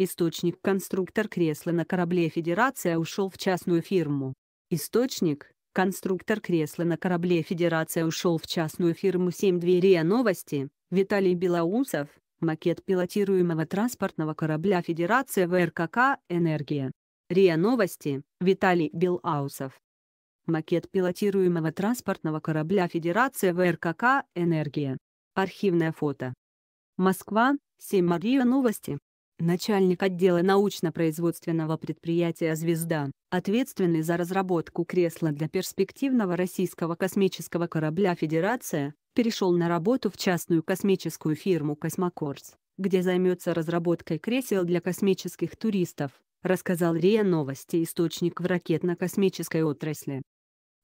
Источник-конструктор кресла на корабле Федерация ушел в частную фирму. Источник – конструктор кресла на корабле Федерация ушел в частную фирму 7 двери а новости, Виталий Белоусов, макет пилотируемого транспортного корабля Федерация ВРКК «Энергия». РИА Новости, Виталий Белаусов. Макет пилотируемого транспортного корабля Федерация ВРКК «Энергия». Архивное фото. Москва, 7 Риа Новости начальник отдела научно-производственного предприятия «Звезда», ответственный за разработку кресла для перспективного российского космического корабля «Федерация», перешел на работу в частную космическую фирму «Космокорс», где займется разработкой кресел для космических туристов, рассказал РИА Новости источник в ракетно-космической отрасли.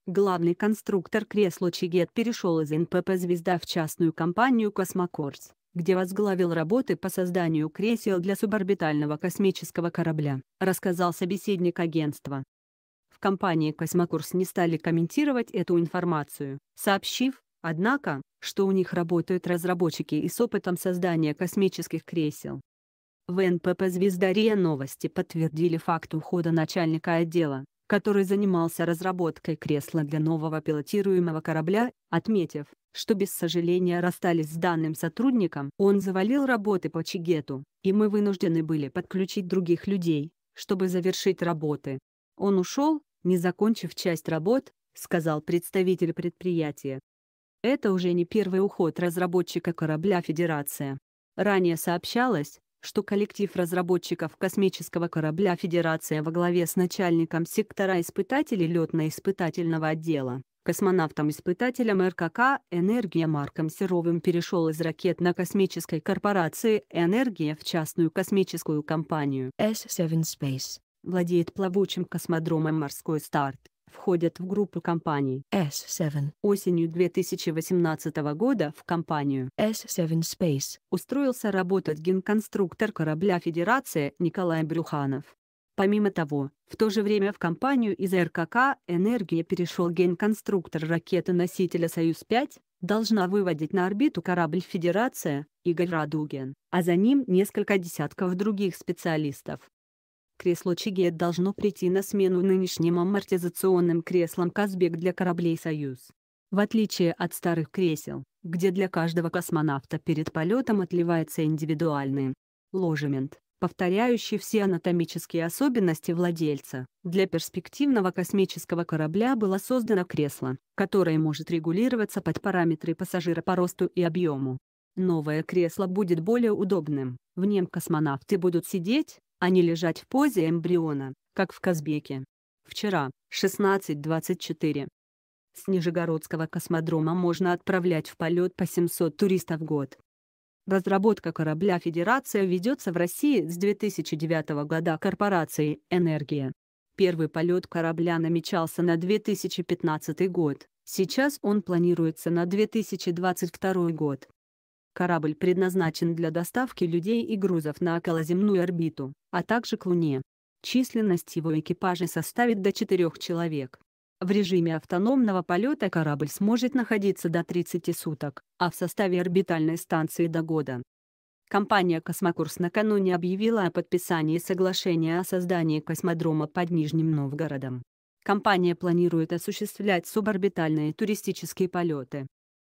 Главный конструктор кресла «Чигет» перешел из НПП «Звезда» в частную компанию «Космокорс», где возглавил работы по созданию кресел для суборбитального космического корабля, рассказал собеседник агентства. В компании «Космокурс» не стали комментировать эту информацию, сообщив, однако, что у них работают разработчики и с опытом создания космических кресел. В НПП «Звезда РИА» новости подтвердили факт ухода начальника отдела, который занимался разработкой кресла для нового пилотируемого корабля, отметив, что без сожаления расстались с данным сотрудником. Он завалил работы по Чигету, и мы вынуждены были подключить других людей, чтобы завершить работы. Он ушел, не закончив часть работ, сказал представитель предприятия. Это уже не первый уход разработчика корабля «Федерация». Ранее сообщалось, что коллектив разработчиков космического корабля Федерация во главе с начальником сектора испытателей летно-испытательного отдела, космонавтом-испытателем РКК «Энергия» Марком Серовым перешел из ракетно-космической корпорации «Энергия» в частную космическую компанию S7 Space, владеет плавучим космодромом «Морской старт» входят в группу компаний S7. Осенью 2018 года в компанию S7 Space устроился работать генконструктор корабля Федерации Николай Брюханов. Помимо того, в то же время в компанию из РКК «Энергия» перешел генконструктор ракеты-носителя «Союз-5», должна выводить на орбиту корабль «Федерация» Игорь Радугин, а за ним несколько десятков других специалистов. Кресло Чигет должно прийти на смену нынешним амортизационным креслам Казбек для кораблей «Союз». В отличие от старых кресел, где для каждого космонавта перед полетом отливается индивидуальный ложемент, повторяющий все анатомические особенности владельца. Для перспективного космического корабля было создано кресло, которое может регулироваться под параметры пассажира по росту и объему. Новое кресло будет более удобным, в нем космонавты будут сидеть, а не лежать в позе эмбриона, как в Казбеке. Вчера, 16.24. С Нижегородского космодрома можно отправлять в полет по 700 туристов в год. Разработка корабля Федерация ведется в России с 2009 года корпорацией «Энергия». Первый полет корабля намечался на 2015 год, сейчас он планируется на 2022 год. Корабль предназначен для доставки людей и грузов на околоземную орбиту, а также к Луне. Численность его экипажа составит до 4 человек. В режиме автономного полета корабль сможет находиться до 30 суток, а в составе орбитальной станции до года. Компания «Космокурс» накануне объявила о подписании соглашения о создании космодрома под Нижним Новгородом. Компания планирует осуществлять суборбитальные туристические полеты,